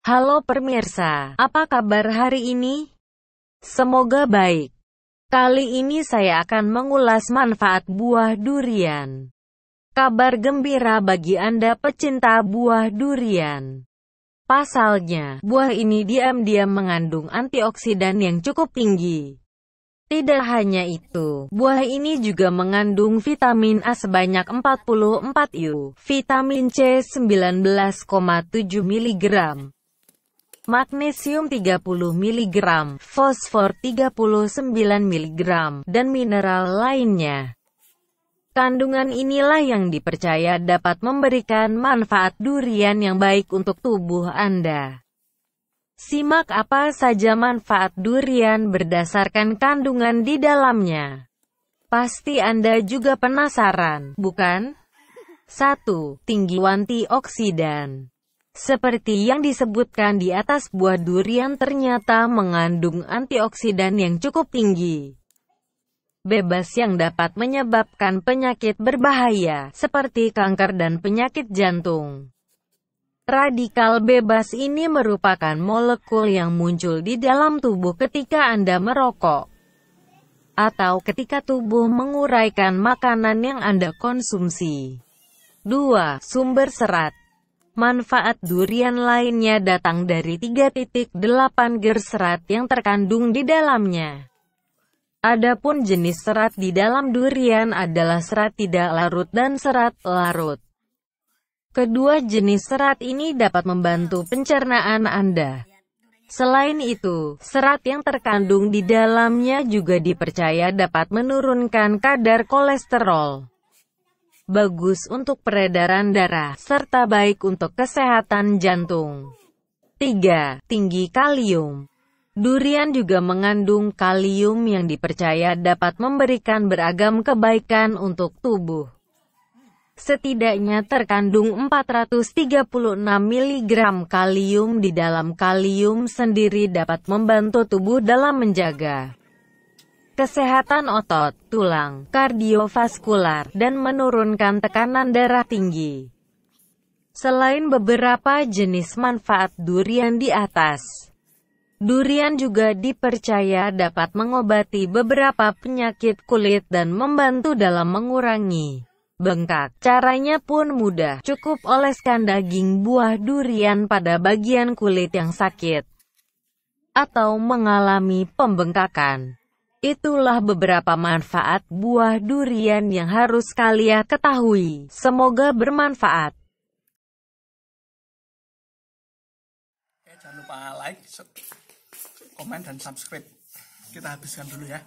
Halo pemirsa, apa kabar hari ini? Semoga baik. Kali ini saya akan mengulas manfaat buah durian. Kabar gembira bagi Anda pecinta buah durian. Pasalnya, buah ini diam-diam mengandung antioksidan yang cukup tinggi. Tidak hanya itu, buah ini juga mengandung vitamin A sebanyak 44 U, vitamin C 19,7 mg, magnesium 30 mg, fosfor 39 mg, dan mineral lainnya. Kandungan inilah yang dipercaya dapat memberikan manfaat durian yang baik untuk tubuh Anda. Simak apa saja manfaat durian berdasarkan kandungan di dalamnya. Pasti Anda juga penasaran, bukan? 1. Tinggi antioksidan seperti yang disebutkan di atas, buah durian ternyata mengandung antioksidan yang cukup tinggi. Bebas yang dapat menyebabkan penyakit berbahaya, seperti kanker dan penyakit jantung. Radikal bebas ini merupakan molekul yang muncul di dalam tubuh ketika Anda merokok atau ketika tubuh menguraikan makanan yang Anda konsumsi. 2. Sumber serat Manfaat durian lainnya datang dari 3.8 ger serat yang terkandung di dalamnya. Adapun jenis serat di dalam durian adalah serat tidak larut dan serat larut. Kedua jenis serat ini dapat membantu pencernaan Anda. Selain itu, serat yang terkandung di dalamnya juga dipercaya dapat menurunkan kadar kolesterol bagus untuk peredaran darah, serta baik untuk kesehatan jantung. 3. Tinggi kalium Durian juga mengandung kalium yang dipercaya dapat memberikan beragam kebaikan untuk tubuh. Setidaknya terkandung 436 mg kalium di dalam kalium sendiri dapat membantu tubuh dalam menjaga kesehatan otot, tulang, kardiovaskular, dan menurunkan tekanan darah tinggi. Selain beberapa jenis manfaat durian di atas, durian juga dipercaya dapat mengobati beberapa penyakit kulit dan membantu dalam mengurangi bengkak. Caranya pun mudah, cukup oleskan daging buah durian pada bagian kulit yang sakit atau mengalami pembengkakan. Itulah beberapa manfaat buah durian yang harus kalian ketahui. Semoga bermanfaat. Oke, jangan lupa like, komen, dan subscribe. Kita habiskan dulu ya.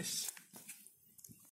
Yes.